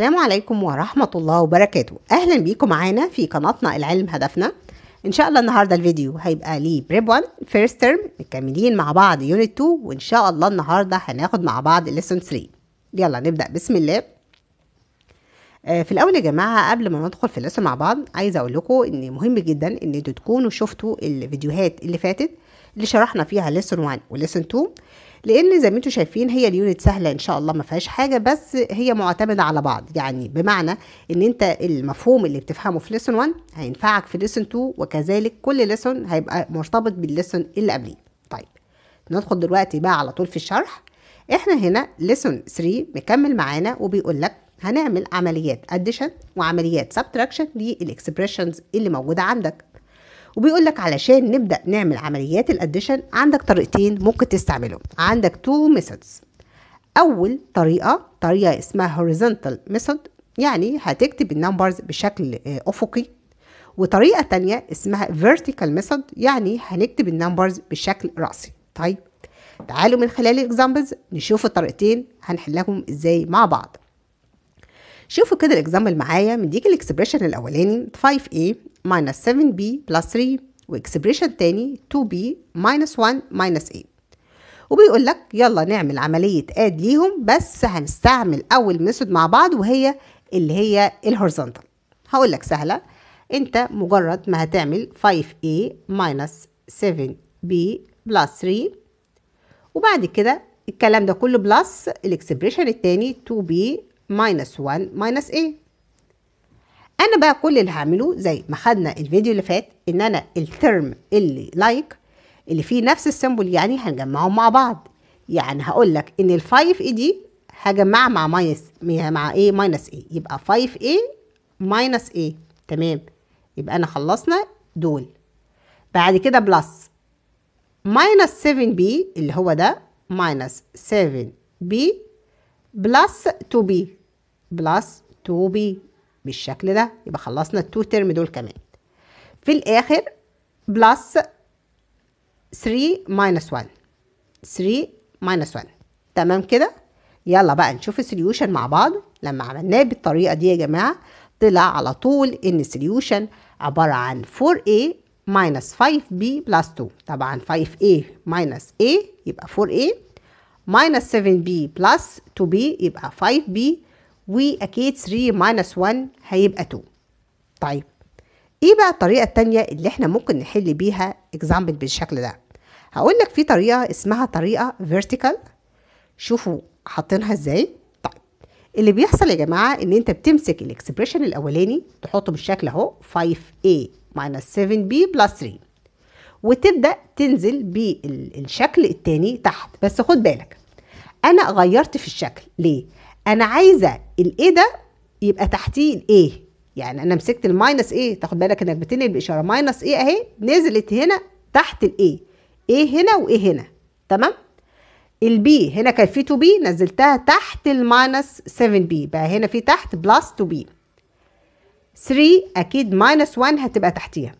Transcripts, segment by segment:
السلام عليكم ورحمة الله وبركاته أهلا بيكم معانا في قناتنا العلم هدفنا إن شاء الله النهاردة الفيديو هيبقى ليه بريب 1 فيرست ترم مكملين مع بعض يونت 2 وإن شاء الله النهاردة هناخد مع بعض ليسون 3 يلا نبدأ بسم الله آه، في الأول يا جماعة قبل ما ندخل في الليسون مع بعض عايزة أقول لكم إن مهم جدا إن انتوا تكونوا شفتوا الفيديوهات اللي فاتت اللي شرحنا فيها ليسون 1 وليسون 2 لان زي ما انتم شايفين هي اليونت سهله ان شاء الله ما فيهاش حاجه بس هي معتمده على بعض يعني بمعنى ان انت المفهوم اللي بتفهمه في ليسون 1 هينفعك في ليسون 2 وكذلك كل ليسون هيبقى مرتبط بالليسون اللي قبليه طيب ندخل دلوقتي بقى على طول في الشرح احنا هنا ليسون 3 مكمل معانا وبيقول لك هنعمل عمليات اديشن وعمليات سبتراكشن للاكسبريشنز اللي موجوده عندك وبيقول لك علشان نبدا نعمل عمليات الاديشن عندك طريقتين ممكن تستعملهم عندك تو ميثودز اول طريقه طريقه اسمها horizontal method يعني هتكتب النمبرز بشكل آه، افقي وطريقه تانية اسمها vertical method يعني هنكتب النمبرز بشكل راسي طيب تعالوا من خلال الاكزامبلز نشوف الطريقتين هنحلهم ازاي مع بعض شوفوا كده الاكزامبل معايا مديك الاكسبريشن الاولاني 5a minus 7b plus 3 واكسبريشن تاني 2b minus 1 minus 8 وبيقول لك يلا نعمل عملية اد ليهم بس هنستعمل أول ميثود مع بعض وهي اللي هي الهورزونتال هقول لك سهلة أنت مجرد ما هتعمل 5a minus 7b plus 3 وبعد كده الكلام ده كله بلس الاكسبريشن التاني 2b minus 1 minus a انا بقى كل اللي هعمله زي ما خدنا الفيديو اللي فات ان انا الترم اللي لايك like اللي فيه نفس السيمبل يعني هنجمعهم مع بعض يعني هقول لك ان ال 5 اي دي هجمعها مع ماينس مع ايه ماينس ايه يبقى 5 اي ماينس ايه تمام يبقى انا خلصنا دول بعد كده بلس ماينس 7 بي اللي هو ده ماينس 7 بي بلس 2 بي بلس 2 بي بالشكل ده يبقى خلصنا التو ترم دول كمان في الاخر بلس 3 ماينس 1 3 ماينس 1 تمام كده يلا بقى نشوف السوليوشن مع بعض لما عملناه بالطريقه دي يا جماعه طلع على طول ان السوليوشن عباره عن 4a minus 5b plus 2 طبعا 5a minus a يبقى 4a minus 7b plus 2b يبقى 5b واكيد 3 ماينس 1 هيبقى 2 طيب ايه بقى الطريقه التانية اللي احنا ممكن نحل بيها اكزامبل بالشكل ده هقول لك في طريقه اسمها طريقه فيرتيكال شوفوا حاطينها ازاي طيب اللي بيحصل يا جماعه ان انت بتمسك الاكسبريشن الاولاني تحطه بالشكل اهو 5a minus 7b plus 3 وتبدا تنزل بالشكل التاني تحت بس خد بالك انا غيرت في الشكل ليه انا عايزه الايه ده يبقى تحتيه الايه يعني انا مسكت الماينس ايه تاخد بالك انك بتنقل الاشاره ماينس ايه اهي نزلت هنا تحت الايه ايه هنا وايه هنا تمام البي هنا كان في 2 بي نزلتها تحت الماينس 7 بي بقى هنا في تحت بلس 2 بي 3 اكيد ماينس 1 هتبقى تحتيها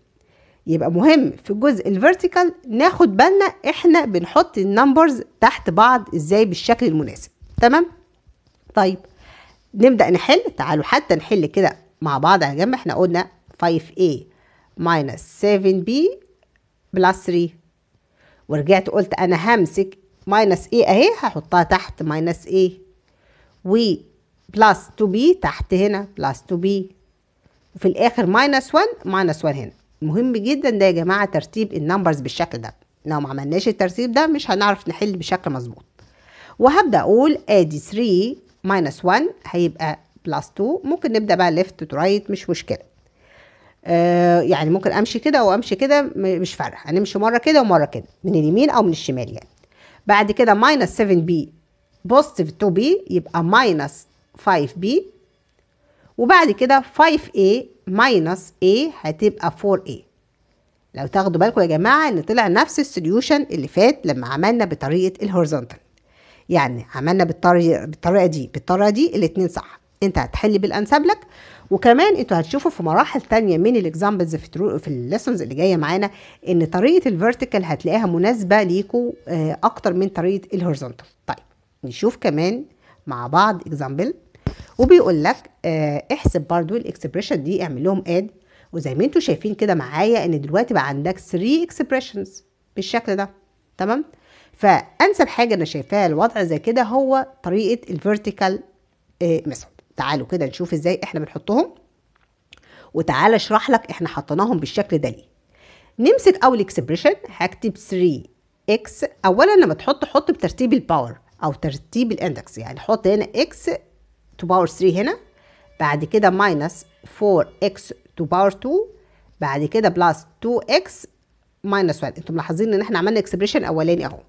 يبقى مهم في الجزء الفيرتيكال ناخد بالنا احنا بنحط النمبرز تحت بعض ازاي بالشكل المناسب تمام طيب نبدأ نحل تعالوا حتى نحل كده مع بعض على جنب احنا قلنا 5a minus 7b plus 3 ورجعت قلت انا همسك minus a اهي هحطها تحت minus a و plus 2b تحت هنا plus 2b وفي الاخر minus 1 minus 1 هنا مهم جدا ده يا جماعه ترتيب النمبرز بالشكل ده لو ما عملناش الترتيب ده مش هنعرف نحل بشكل مظبوط وهبدا اقول ادي 3 ماينس 1 هيبقى بلس 2 ممكن نبدا بقى ليفت تو رايت مش مشكله آه يعني ممكن امشي كده وامشي كده مش فارقه هنمشي مره كده ومره كده من اليمين او من الشمال يعني بعد كده ماينس 7 بي بوزيتيف 2 بي يبقى ماينس 5 بي وبعد كده 5 a ماينس a هتبقى 4 a لو تاخدوا بالكم يا جماعه ان طلع نفس السوليوشن اللي فات لما عملنا بطريقه الهورزونتال يعني عملنا بالطريقه بالطريقه دي بالطريقه دي الاثنين صح انت هتحل بالانسب لك وكمان انتوا هتشوفوا في مراحل تانية من الاكزامبلز في الترو... في الليسونز اللي جايه معانا ان طريقه الفيرتيكال هتلاقيها مناسبه ليكوا آه، اكتر من طريقه الهوريزونتال طيب نشوف كمان مع بعض اكزامبل وبيقول لك آه، احسب برضو الاكسبريشن دي اعمل لهم اد وزي ما انتوا شايفين كده معايا ان دلوقتي بقى عندك 3 اكسبريشنز بالشكل ده تمام فانسب حاجه انا شايفاها الوضع زي كده هو طريقه الفيرتيكال آه، ميثود تعالوا كده نشوف ازاي احنا بنحطهم وتعالى اشرح لك احنا حطيناهم بالشكل ده ليه نمسك اول اكسبريشن هكتب 3 اكس اولا لما تحط حط بترتيب الباور او ترتيب الاندكس يعني حط هنا اكس تو باور 3 هنا بعد كده ماينس 4 اكس تو باور 2 بعد كده بلس 2 اكس ماينس 1 انتم ملاحظين ان احنا عملنا اكسبريشن اولاني اهو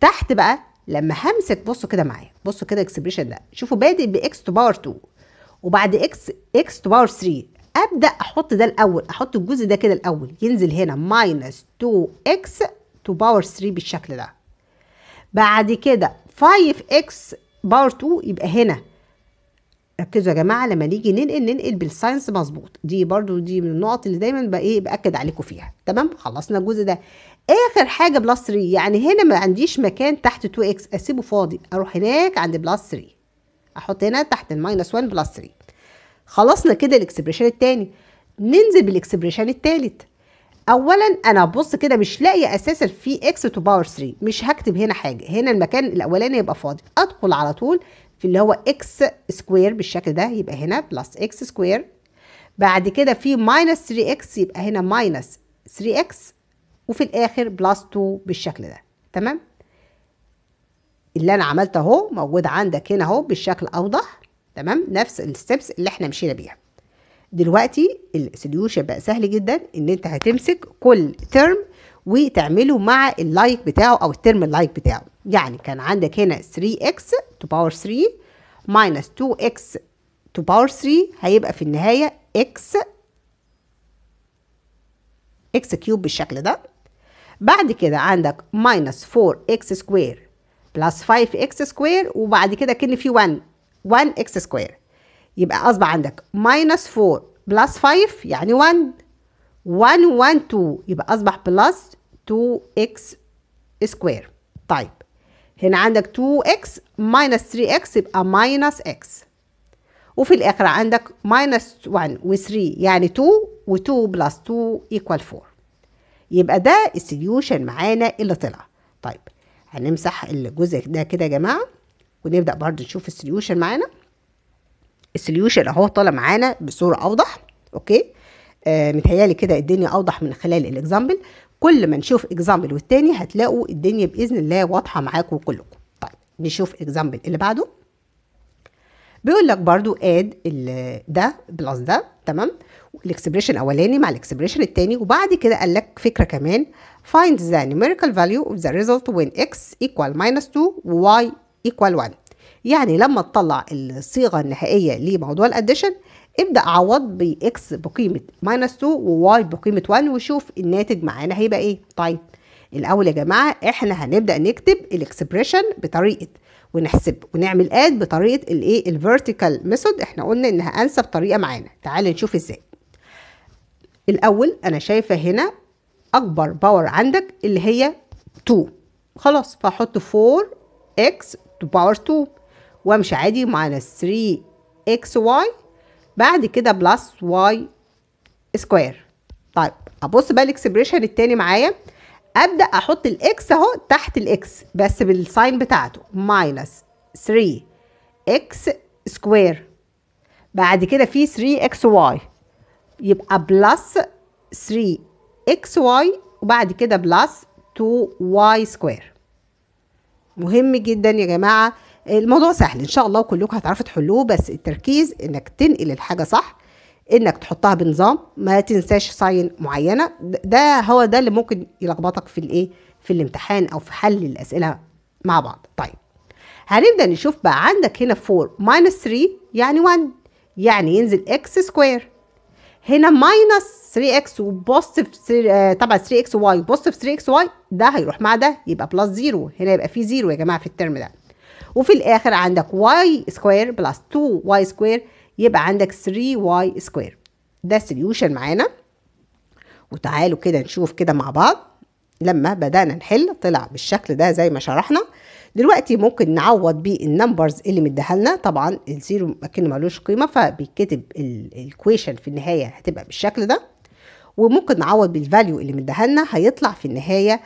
تحت بقى لما همسك بصوا كده معايا بصوا كده اكسبريشن ده شوفوا بادئ باكس تو باور 2 وبعد اكس اكس تو باور 3 ابدا احط ده الاول احط الجزء ده كده الاول ينزل هنا ماينس 2 اكس تو باور 3 بالشكل ده بعد كده 5 اكس باور 2 يبقى هنا ركزوا يا جماعه لما نيجي ننقل ننقل بالساينس مظبوط دي برضو دي من النقط اللي دايما بقى ايه باكد عليكم فيها تمام خلصنا الجزء ده اخر حاجه بلس 3 يعني هنا ما عنديش مكان تحت 2 اكس اسيبه فاضي اروح هناك عند بلس 3 احط هنا تحت الماينس 1 بلس 3 خلصنا كده الاكسبريشن التاني ننزل بالاكسبريشن التالت اولا انا ببص كده مش لاقيه اساسا في اكس تو باور 3 مش هكتب هنا حاجه هنا المكان الاولاني يبقى فاضي ادخل على طول في اللي هو اكس سكوير بالشكل ده يبقى هنا بلس اكس سكوير بعد كده في ماينس 3 اكس يبقى هنا ماينس 3 اكس وفي الاخر بلس 2 بالشكل ده تمام اللي انا عملته اهو موجود عندك هنا اهو بالشكل اوضح تمام نفس الستبس اللي احنا مشينا بيها دلوقتي السوليوشن بقى سهل جدا ان انت هتمسك كل ترم وتعمله مع اللايك بتاعه او الترم اللايك بتاعه يعني كان عندك هنا 3x to power 3 minus 2x to power 3 هيبقى في النهاية x x كيوب بالشكل ده بعد كده عندك minus 4x square plus 5x square وبعد كده كان في 1 1x square يبقى أصبح عندك minus 4 plus 5 يعني 1 1 1 2 يبقى أصبح plus 2x square طيب هنا عندك 2x minus 3x يبقى minus x وفي الآخر عندك minus 1 و 3 يعني 2 و 2 plus 2 equal 4 يبقى ده السليوشن معانا اللي طلع طيب هنمسح الجزء ده كده يا جماعة ونبدأ برضه نشوف السليوشن معانا السليوشن اهو طلع معانا بصورة أوضح أوكي آه متهيالي كده الدنيا أوضح من خلال الإكزامبل كل ما نشوف اكزامبل والتاني هتلاقوا الدنيا باذن الله واضحه معاكم كلكم طيب نشوف اكزامبل اللي بعده بيقول لك برضو اد ده بلس ده تمام الاكسبريشن الاولاني مع الاكسبريشن الثاني وبعد كده قال لك فكره كمان find the numerical value of the result when x equal minus 2 y equal 1 يعني لما تطلع الصيغه النهائيه لموضوع الاديشن ابدأ عوض x بقيمة ماينس 2 y بقيمة 1 وشوف الناتج معانا هيبقى إيه طيب الأول يا جماعة إحنا هنبدأ نكتب الإكسبريشن بطريقة ونحسب ونعمل اد بطريقه الايه الفيرتيكال ميثود احنا قلنا انها انسب طريقه معانا تعال نشوف ازاي الاول انا شايفه هنا اكبر باور عندك اللي هي 2 خلاص فاحط 4 x to باور 2 وامشي عادي ماينس 3 x بعد كده بلس واي سكوير طيب ابص بقى الاكسبريشن التاني معايا ابدا احط الاكس اهو تحت الاكس بس بالساين بتاعته ماينس 3 اكس سكوير بعد كده في 3 اكس واي يبقى بلس 3 اكس واي وبعد كده بلس 2 واي سكوير مهم جدا يا جماعه الموضوع سهل ان شاء الله وكلكم هتعرفوا تحلوه بس التركيز انك تنقل الحاجه صح انك تحطها بنظام ما تنساش ساين معينه ده هو ده اللي ممكن يلخبطك في الايه في الامتحان او في حل الاسئله مع بعض طيب هنبدا نشوف بقى عندك هنا 4 ماينس 3 يعني 1 يعني ينزل اكس سكوير هنا ماينس 3 اكس وبوست في طبعا 3 اكس واي وبوست في 3 اكس واي ده هيروح مع ده يبقى بلس 0 هنا يبقى في 0 يا جماعه في الترم ده وفي الاخر عندك y سكوير بلس 2y سكوير يبقى عندك 3y سكوير ده السوليوشن معانا وتعالوا كده نشوف كده مع بعض لما بدأنا نحل طلع بالشكل ده زي ما شرحنا دلوقتي ممكن نعوض بيه النمبرز اللي مديها لنا طبعا الزيرو اكنه ملوش قيمه فبيتكتب الايكويشن في النهايه هتبقى بالشكل ده وممكن نعوض بالفاليو اللي مديها لنا هيطلع في النهايه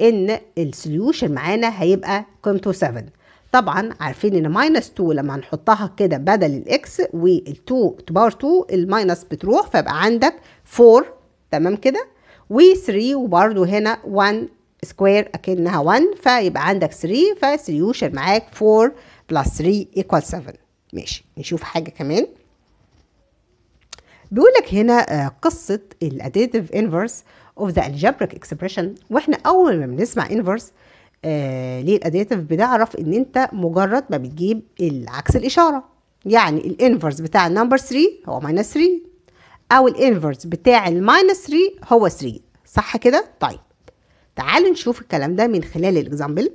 ان السوليوشن معانا هيبقى قيمته 7 طبعا عارفين ان ماينس 2 لما هنحطها كده بدل الاكس وال2 باور 2 الماينس بتروح فيبقى عندك 4 تمام كده و3 وبرده هنا 1 سكوير اكنها 1 فيبقى عندك 3 فالسوليوشن 3 معاك 4 بلس 3 ايكوال 7 ماشي نشوف حاجه كمان بيقول لك هنا آه، قصه الاديتيف انفرس اوف ذا الجبريك اكسبريشن واحنا اول ما بنسمع انفرس آه، ليه الاداتيف بنعرف ان انت مجرد ما بتجيب العكس الاشاره يعني الانفرس بتاع النمبر 3 هو ماينس 3 او الانفرس بتاع الماينس 3 هو 3 صح كده طيب تعالوا نشوف الكلام ده من خلال الاكزامبل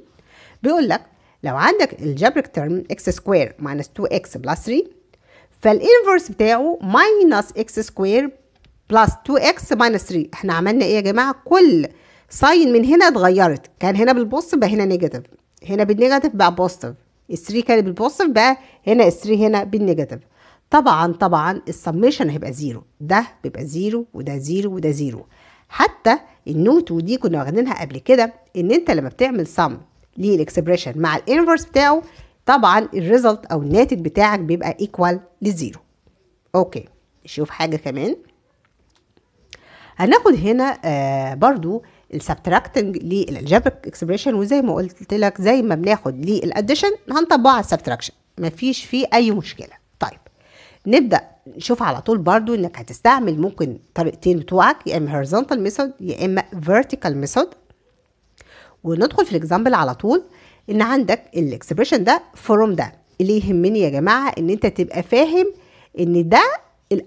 بيقول لك لو عندك الجبرك ترم x سكوير ماينس 2x بلس 3 فالانفرس بتاعه ماينس x سكوير بلس 2x ماينس 3 احنا عملنا ايه يا جماعه كل ساين من هنا اتغيرت كان هنا بالبوست بقى هنا نيجاتيف هنا بالنيجاتيف بقى بوستيف ال3 كان بالبوستيف بقى هنا ال3 هنا بالنيجاتيف طبعا طبعا السميشن هيبقى زيرو ده بيبقى زيرو وده زيرو وده زيرو حتى النوت ودي كنا واخدينها قبل كده ان انت لما بتعمل سم للاكسبريشن مع الانفرس بتاعه طبعا الريزلت او الناتج بتاعك بيبقى ايكوال لزيرو اوكي نشوف حاجه كمان هناخد هنا آه برضو السبتراكتنج للالجبريك اكسبريشن وزي ما قلت لك زي ما بناخد للاديشن هنطبقه على السبتراكشن مفيش فيه اي مشكله طيب نبدا نشوف على طول برضو انك هتستعمل ممكن طريقتين بتوعك يا اما horizontal ميثود يا اما vertical ميثود وندخل في الاكزامبل على طول ان عندك الاكسبريشن ده فروم ده اللي يهمني يا جماعه ان انت تبقى فاهم ان ده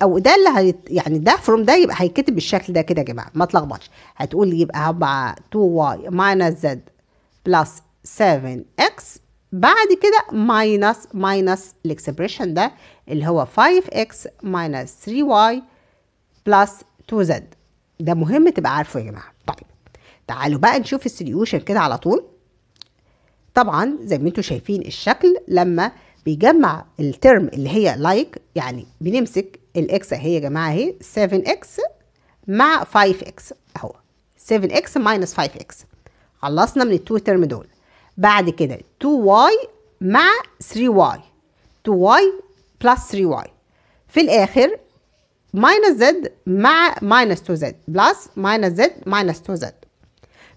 او ده اللي هيت يعني ده فروم ده يبقى هيتكتب بالشكل ده كده يا جماعه ما تلخبطش هتقول يبقى هبقى 2y minus z plus 7x بعد كده ماينس ماينس الاكسبريشن ده اللي هو 5x minus 3y plus 2z ده مهم تبقى عارفه يا جماعه طيب تعالوا بقى نشوف السوليوشن كده على طول طبعا زي ما انتم شايفين الشكل لما بيجمع الترم اللي هي لايك like يعني بنمسك الاكس اهي يا جماعه اهي 7 اكس مع 5 اكس اهو 7 اكس ماينس 5 اكس خلصنا من التو ترم دول بعد كده 2 واي مع 3 واي 2 واي بلس 3 واي في الاخر ماينس زد مع ماينس 2 زد بلس ماينس زد ماينس 2 زد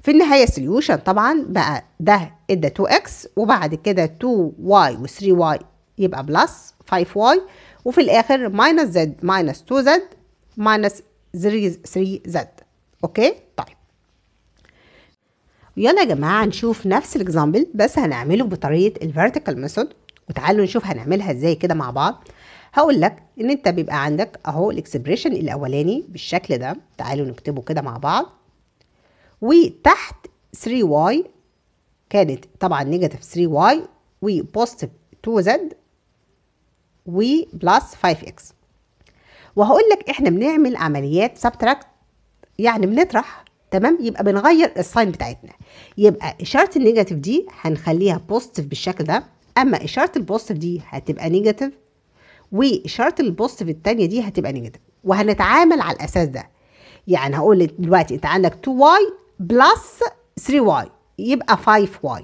في النهاية سليوشن طبعا بقى ده ادى 2x وبعد كده 2y و3y يبقى بلس 5y وفي الآخر minus z minus 2z minus 3z اوكي طيب يلا يا جماعة نشوف نفس الاكزامبل بس هنعمله بطريقة الفيرتيكال ميثود وتعالوا نشوف هنعملها ازاي كده مع بعض هقول لك ان انت بيبقى عندك اهو الاكسبريشن الاولاني بالشكل ده تعالوا نكتبه كده مع بعض وتحت 3y كانت طبعا نيجاتيف 3y وبوزيتيف 2z و بلس 5x وهقول لك احنا بنعمل عمليات سبتراكت يعني بنطرح تمام يبقى بنغير الساين بتاعتنا يبقى اشاره النيجاتيف دي هنخليها بوزيتيف بالشكل ده اما اشاره البوزيتيف دي هتبقى نيجاتيف واشاره البوزيتيف الثانيه دي هتبقى نيجاتيف وهنتعامل على الاساس ده يعني هقول دلوقتي انت عندك 2y بلس 3y يبقى 5y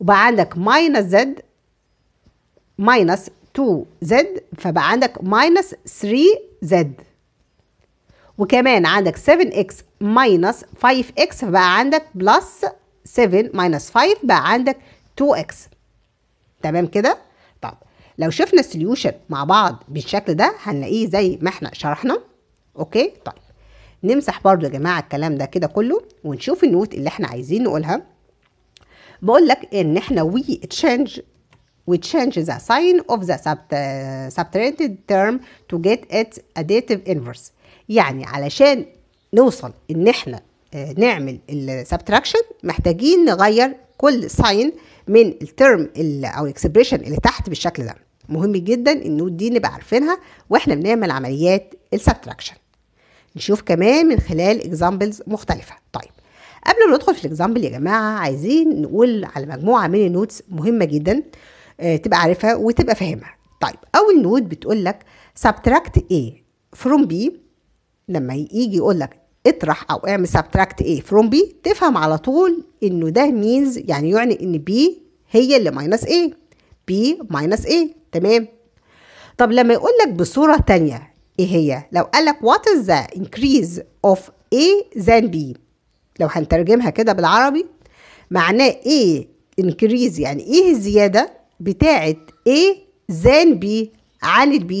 وبقى عندك ماينس زد ماينس 2z فبقى عندك ماينس 3z وكمان عندك 7x ماينس 5x فبقى عندك بلس 7 ماينس 5 بقى عندك 2x تمام كده؟ طب لو شفنا السوليوشن مع بعض بالشكل ده هنلاقيه زي ما احنا شرحنا اوكي طيب نمسح برضو يا جماعه الكلام ده كده كله ونشوف النوت اللي احنا عايزين نقولها بقول لك ان احنا وي change we change the sign of the subtracted term to get its additive inverse يعني علشان نوصل ان احنا آه، نعمل subtraction محتاجين نغير كل ساين من الترم او expression اللي تحت بالشكل ده مهم جدا النوت دي نبقى عارفينها واحنا بنعمل عمليات subtraction نشوف كمان من خلال اكزامبلز مختلفه طيب قبل ما ندخل في الاكزامبل يا جماعه عايزين نقول على مجموعه من النوتس مهمه جدا آه، تبقى عارفها وتبقى فاهمها طيب اول نوت بتقول لك سبتراكت A from B لما يجي يقول لك اطرح او اعمل سبتراكت A from B تفهم على طول انه ده مينز يعني يعني ان B هي اللي ماينس A B ماينس A تمام طب لما يقول لك بصورة تانية ايه هي لو قال لك what is the increase of A than B لو هنترجمها كده بالعربي معناه ايه increase يعني ايه e الزيادة بتاعة A than B عن B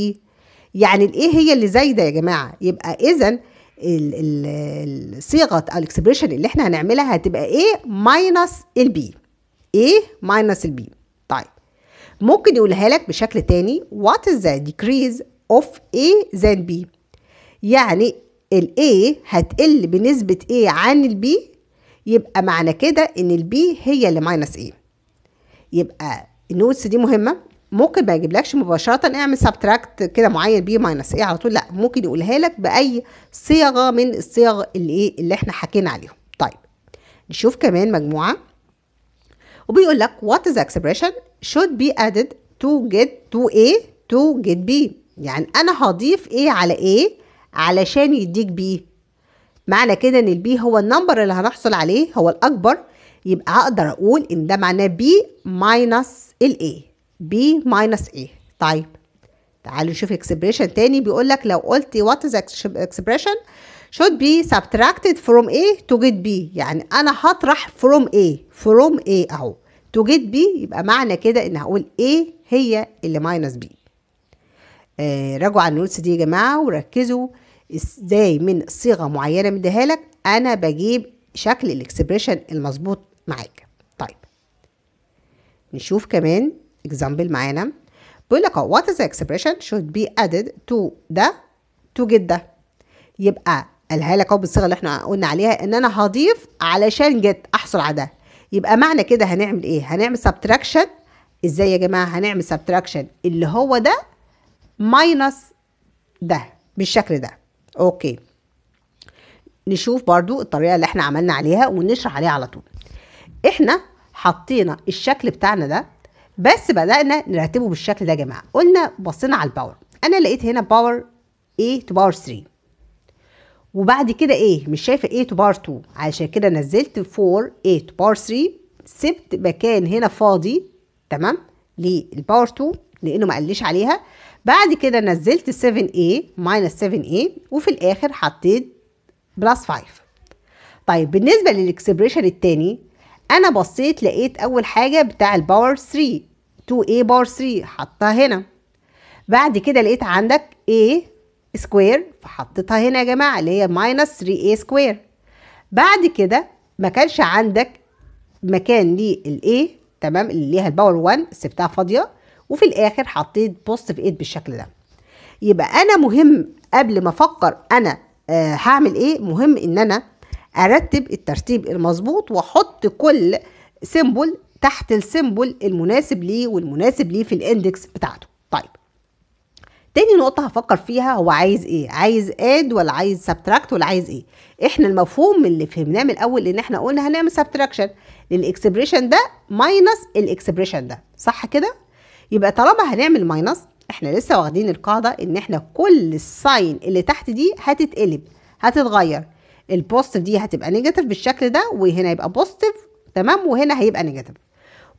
يعني الايه هي اللي زايدة يا جماعة يبقى اذا الصيغة الاكسبريشن اللي احنا هنعملها هتبقى ايه ماينس B ايه ال B طيب ممكن يقولها لك بشكل تاني what is the decrease of A than B يعني ال A هتقل بنسبة A عن ال B يبقى معنى كده إن ال B هي اللي ماينس A يبقى النوتس دي مهمة ممكن ما يجيبلكش مباشرة اعمل سبتراكت كده معين بي ماينس ايه على طول لا ممكن يقولها لك بأي صيغة من الصيغ اللي ايه اللي احنا حكينا عليهم طيب نشوف كمان مجموعة وبيقول لك what is expression should be added to get to A to get B يعني انا هضيف ايه على ايه علشان يديك بي معنى كده ان البي هو النمبر اللي هنحصل عليه هو الاكبر يبقى أقدر اقول ان ده معناه بي ماينس الاي بي ماينس ايه طيب تعالوا نشوف اكسبريشن تاني بيقول لك لو قلت وات از اكسبريشن should be subtracted from A to get B يعني أنا هطرح from A from A أهو to get B يبقى معنى كده إن هقول A هي اللي ماينس B آه، راجعوا على النوتس دي يا جماعه وركزوا ازاي من صيغه معينه مديها لك انا بجيب شكل الاكسبريشن المظبوط معاك طيب نشوف كمان اكزامبل معانا بيقول لك what is the expression should be added to ده to get ده يبقى قالها لك اهو بالصيغه اللي احنا قلنا عليها ان انا هضيف علشان جيت احصل على ده يبقى معنى كده هنعمل ايه هنعمل سبتراكشن ازاي يا جماعه هنعمل سبتراكشن اللي هو ده ماينس ده بالشكل ده اوكي نشوف برضو الطريقه اللي احنا عملنا عليها ونشرح عليها على طول احنا حطينا الشكل بتاعنا ده بس بدأنا نرتبه بالشكل ده يا جماعه قلنا بصينا على الباور انا لقيت هنا باور A تو باور 3 وبعد كده ايه مش شايفه A تو باور 2 علشان كده نزلت 4 A تو باور 3 سبت مكان هنا فاضي تمام للباور 2 لانه ما قاليش عليها بعد كده نزلت 7A minus 7A وفي الآخر حطيت بلس 5 طيب بالنسبة للإكسبريشن التاني أنا بصيت لقيت أول حاجة بتاع الباور 3 2A باور 3 حطها هنا بعد كده لقيت عندك A سكوير فحطيتها هنا يا جماعة اللي هي minus 3A سكوير بعد كده ما كانش عندك مكان للاي تمام اللي ليها الباور 1 سبتها فاضيه وفي الاخر حطيت بوست في ايد بالشكل ده يبقى انا مهم قبل ما افكر انا آه هعمل ايه مهم ان انا ارتب الترتيب المظبوط واحط كل سيمبل تحت السيمبل المناسب ليه والمناسب ليه في الاندكس بتاعته طيب تاني نقطة هفكر فيها هو عايز ايه عايز اد ولا عايز سبتراكت ولا عايز ايه احنا المفهوم اللي فهمناه من الاول ان احنا قلنا هنعمل سبتراكشن للاكسبريشن ده ماينس الاكسبريشن ده صح كده يبقى طالما هنعمل ماينس احنا لسه واخدين القاعده ان احنا كل الساين اللي تحت دي هتتقلب هتتغير البوزيتيف دي هتبقى نيجاتيف بالشكل ده وهنا يبقى بوستيف تمام وهنا هيبقى نيجاتيف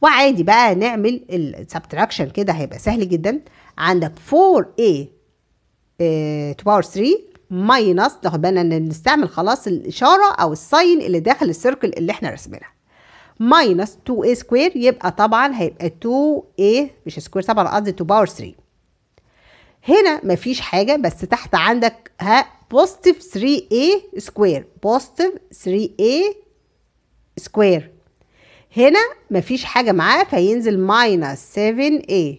وعادي بقى نعمل السبتراكشن كده هيبقى سهل جدا عندك 4a تو باور 3 ماينس ناخد بالنا ان نستعمل خلاص الاشاره او الساين اللي داخل السيركل اللي احنا رسمينها ماينس 2a إيه سكوير يبقى طبعا هيبقى 2a إيه مش سكوير طبعا قصدي 2 باور 3 هنا مفيش حاجة بس تحت عندك ها بوزيتيف 3a سكوير بوزيتيف 3a سكوير هنا مفيش حاجة معاه فينزل ماينس 7a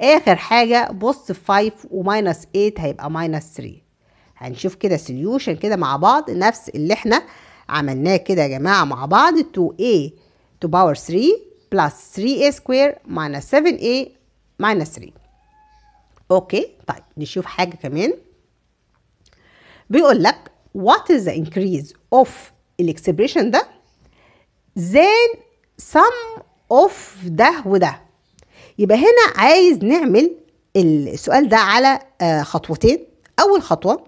آخر حاجة بوزيتيف 5 وماينس 8 هيبقى ماينس 3 هنشوف كده سوليوشن كده مع بعض نفس اللي احنا عملناه كده يا جماعة مع بعض 2a to power 3 plus 3a square minus 7a minus 3 اوكي طيب نشوف حاجه كمان بيقول لك what is the increase of الاكسبريشن ده then sum of ده وده يبقى هنا عايز نعمل السؤال ده على آه، خطوتين اول خطوه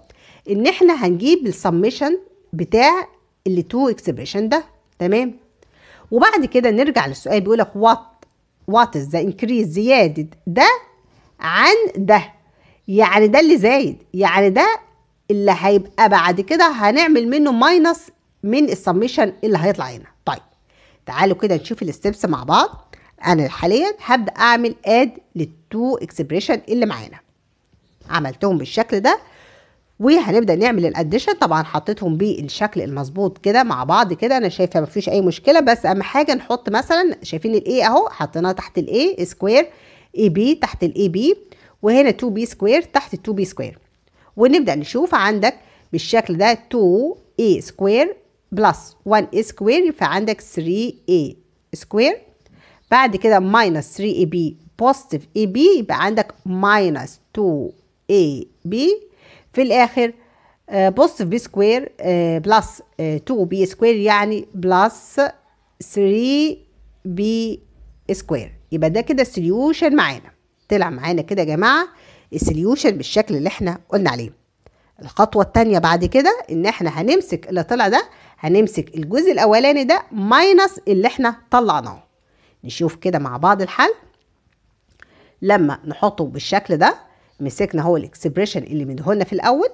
ان احنا هنجيب السميشن بتاع تو اكسبريشن ده تمام وبعد كده نرجع للسؤال بيقول لك وات وات از ذا انكريز زياده ده عن ده يعني ده اللي زايد يعني ده اللي هيبقى بعد كده هنعمل منه ماينس من السميشن اللي هيطلع هنا طيب تعالوا كده نشوف الستبس مع بعض انا حاليا هبدا اعمل اد للتو اكسبريشن اللي معانا عملتهم بالشكل ده وهنبدا نعمل الاديشن طبعا حطيتهم بالشكل المظبوط كده مع بعض كده انا شايفه ما فيش اي مشكله بس اهم حاجه نحط مثلا شايفين الاي اهو حطيناها تحت الاي سكوير اي بي تحت الاي بي وهنا 2 بي سكوير تحت 2 بي سكوير ونبدا نشوف عندك بالشكل ده 2 اي سكوير بلس 1 اي سكوير فعندك 3 اي سكوير بعد كده ماينس 3 اي بي بوزيتيف اي بي يبقى عندك ماينس 2 اي بي في الاخر بص في بي سكوير بلس 2 بي سكوير يعني بلس 3 بي سكوير يبقى ده كده السوليوشن معانا طلع معانا كده يا جماعه السوليوشن بالشكل اللي احنا قلنا عليه الخطوه الثانيه بعد كده ان احنا هنمسك اللي طلع ده هنمسك الجزء الاولاني ده ماينس اللي احنا طلعناه نشوف كده مع بعض الحل لما نحطه بالشكل ده مسكنا هو الاكسبريشن اللي مدهولنا في الاول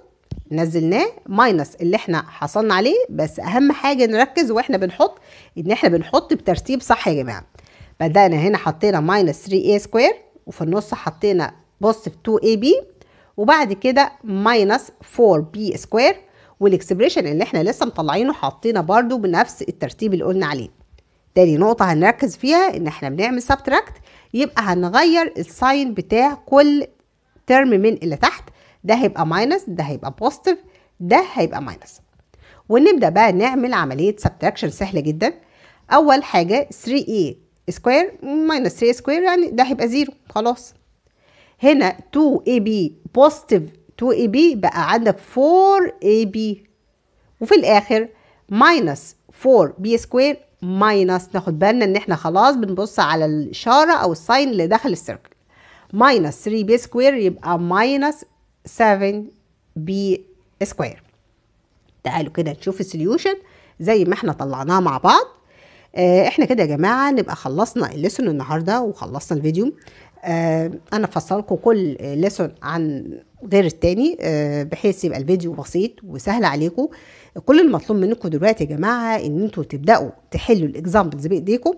نزلناه ماينس اللي احنا حصلنا عليه بس اهم حاجه نركز واحنا بنحط ان احنا بنحط بترتيب صح يا جماعه بدانا هنا حطينا ماينس 3 a سكوير وفي النص حطينا بوست 2 ab وبعد كده ماينس 4 b سكوير والاكسبريشن اللي احنا لسه مطلعينه حطينا برده بنفس الترتيب اللي قلنا عليه تاني نقطه هنركز فيها ان احنا بنعمل سبتراكت يبقى هنغير الساين بتاع كل ترم من اللي تحت ده هيبقى ماينس ده هيبقى بوزيتيف ده هيبقى ماينس ونبدا بقى نعمل عمليه سبتراكشن سهله جدا اول حاجه 3a سكوير ماينس 3 سكوير يعني ده هيبقى زيرو خلاص هنا 2ab بوزيتيف 2ab بقى عندك 4ab وفي الاخر ماينس 4b سكوير ماينس ناخد بالنا ان احنا خلاص بنبص على الاشاره او الساين اللي داخل السيركل minus 3 بي سكوير يبقى minus 7 بي سكوير تعالوا كده نشوف السوليوشن زي ما احنا طلعناه مع بعض اه احنا كده يا جماعه نبقى خلصنا الليسون النهارده وخلصنا الفيديو آه انا فصلكم كل ليسون عن غير التاني آه بحيث يبقى الفيديو بسيط وسهل عليكم كل المطلوب منكم دلوقتي يا جماعه ان انتوا تبداوا تحلوا الاكزامبلز بايديكم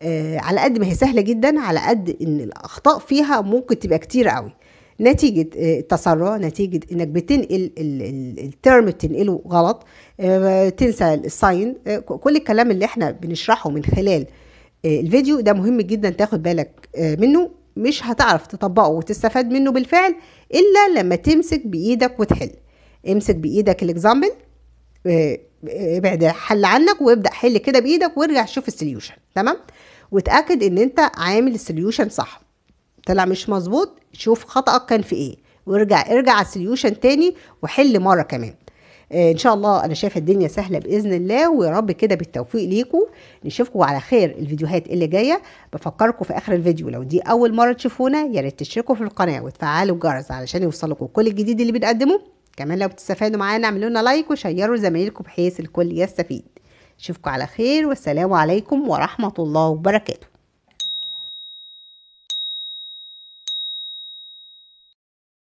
آه، على قد ما هي سهله جدا على قد ان الاخطاء فيها ممكن تبقى كتير قوي نتيجة آه، التسرع نتيجة انك بتنقل الترم بتنقله غلط آه، تنسى الساين كل الكلام اللي احنا بنشرحه من خلال الفيديو ده مهم جدا تاخد بالك منه مش هتعرف تطبقه وتستفاد منه بالفعل الا لما تمسك بايدك وتحل امسك بايدك الاكزامبل ابعد الحل عنك وابدا حل كده بايدك وارجع شوف السليوشن تمام وتاكد ان انت عامل السليوشن صح طلع مش مظبوط شوف خطأك كان في ايه وارجع ارجع على السليوشن تاني وحل مره كمان آه ان شاء الله انا شايفه الدنيا سهله باذن الله ويا رب كده بالتوفيق ليكم نشوفكم على خير الفيديوهات اللي جايه بفكركم في اخر الفيديو لو دي اول مره تشوفونا يا ريت تشتركوا في القناه وتفعلوا الجرس علشان يوصلكم كل الجديد اللي بنقدمه كمان لو بتستفادوا معانا اعملوا لنا لايك وشيروا لزمايلكم بحيث الكل يستفيد اشوفكم على خير والسلام عليكم ورحمه الله وبركاته